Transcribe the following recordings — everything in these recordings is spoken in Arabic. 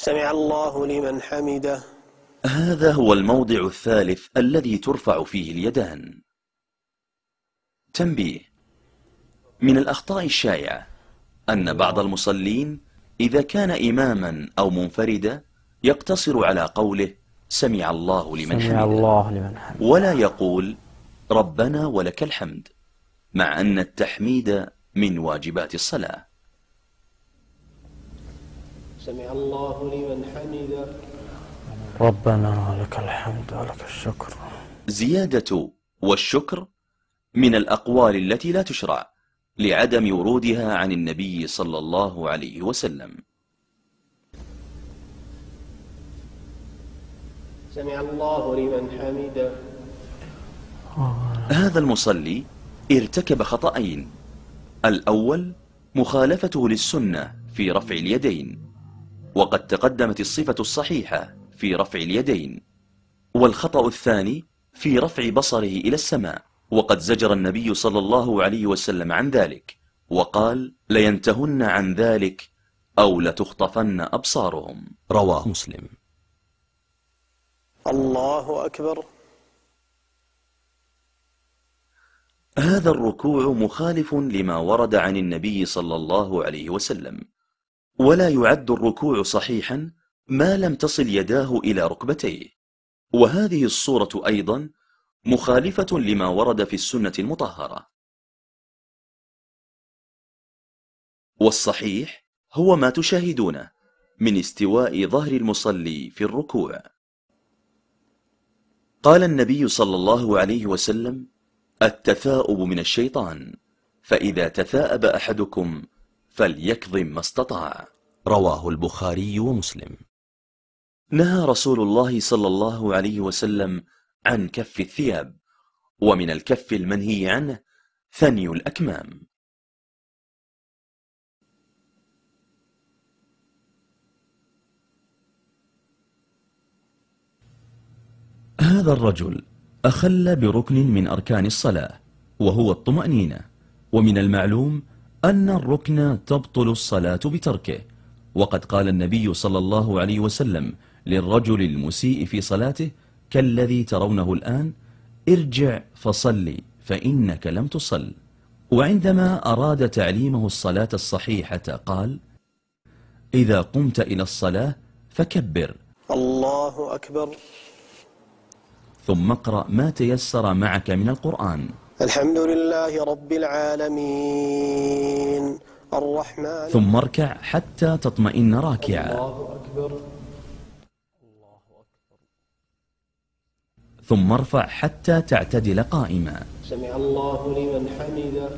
سمع الله لمن حمده هذا هو الموضع الثالث الذي ترفع فيه اليدان تنبيه من الأخطاء الشائعة أن بعض المصلين إذا كان إماما أو منفردا يقتصر على قوله سمع الله لمن سمع الله لمن حمده ولا يقول ربنا ولك الحمد مع أن التحميد من واجبات الصلاة سمع الله لمن حمده ربنا لك الحمد ولك الشكر زيادة والشكر من الأقوال التي لا تشرع لعدم ورودها عن النبي صلى الله عليه وسلم سمع الله لمن حمده هذا المصلي ارتكب خطأين الأول مخالفته للسنة في رفع اليدين وقد تقدمت الصفة الصحيحة في رفع اليدين والخطأ الثاني في رفع بصره إلى السماء وقد زجر النبي صلى الله عليه وسلم عن ذلك وقال لينتهن عن ذلك أو لتخطفن أبصارهم رواه مسلم الله أكبر هذا الركوع مخالف لما ورد عن النبي صلى الله عليه وسلم ولا يعد الركوع صحيحا ما لم تصل يداه إلى ركبتيه وهذه الصورة أيضا مخالفة لما ورد في السنة المطهرة والصحيح هو ما تشاهدونه من استواء ظهر المصلي في الركوع قال النبي صلى الله عليه وسلم التثاؤب من الشيطان فإذا تثاءب أحدكم فليكظم ما استطاع رواه البخاري ومسلم نهى رسول الله صلى الله عليه وسلم عن كف الثياب ومن الكف المنهي عنه ثني الأكمام هذا الرجل أخل بركن من أركان الصلاة وهو الطمأنينة ومن المعلوم أن الركن تبطل الصلاة بتركه وقد قال النبي صلى الله عليه وسلم للرجل المسيء في صلاته كالذي ترونه الآن ارجع فصلي فإنك لم تصل وعندما أراد تعليمه الصلاة الصحيحة قال إذا قمت إلى الصلاة فكبر الله أكبر ثم اقرأ ما تيسر معك من القرآن الحمد لله رب العالمين الرحمن ثم اركع حتى تطمئن راكعا الله أكبر الله أكبر ثم ارفع حتى تعتدل قائما سمع الله لمن حمده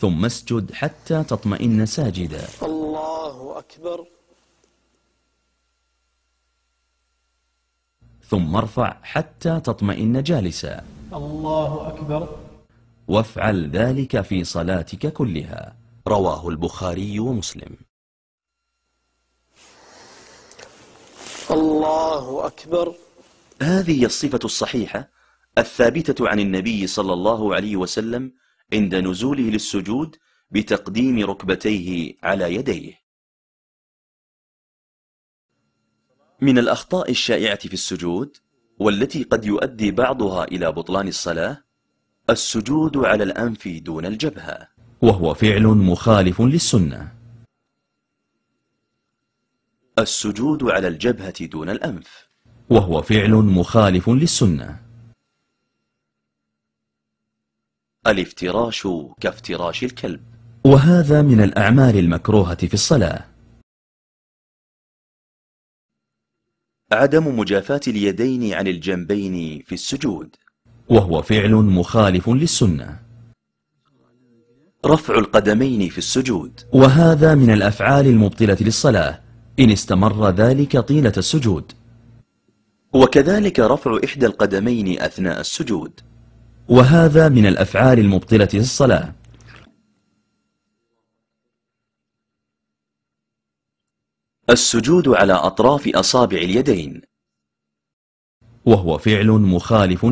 ثم اسجد حتى تطمئن ساجدا الله أكبر ثم ارفع حتى تطمئن جالسا الله أكبر وافعل ذلك في صلاتك كلها رواه البخاري ومسلم الله أكبر هذه الصفة الصحيحة الثابتة عن النبي صلى الله عليه وسلم عند نزوله للسجود بتقديم ركبتيه على يديه من الأخطاء الشائعة في السجود والتي قد يؤدي بعضها إلى بطلان الصلاة السجود على الأنف دون الجبهة وهو فعل مخالف للسنة السجود على الجبهة دون الأنف وهو فعل مخالف للسنة الافتراش كافتراش الكلب وهذا من الأعمال المكروهة في الصلاة عدم مجافاة اليدين عن الجنبين في السجود وهو فعل مخالف للسنة رفع القدمين في السجود وهذا من الأفعال المبطلة للصلاة إن استمر ذلك طيلة السجود وكذلك رفع إحدى القدمين أثناء السجود وهذا من الأفعال المبطلة للصلاة السجود على أطراف أصابع اليدين وهو فعل مخالف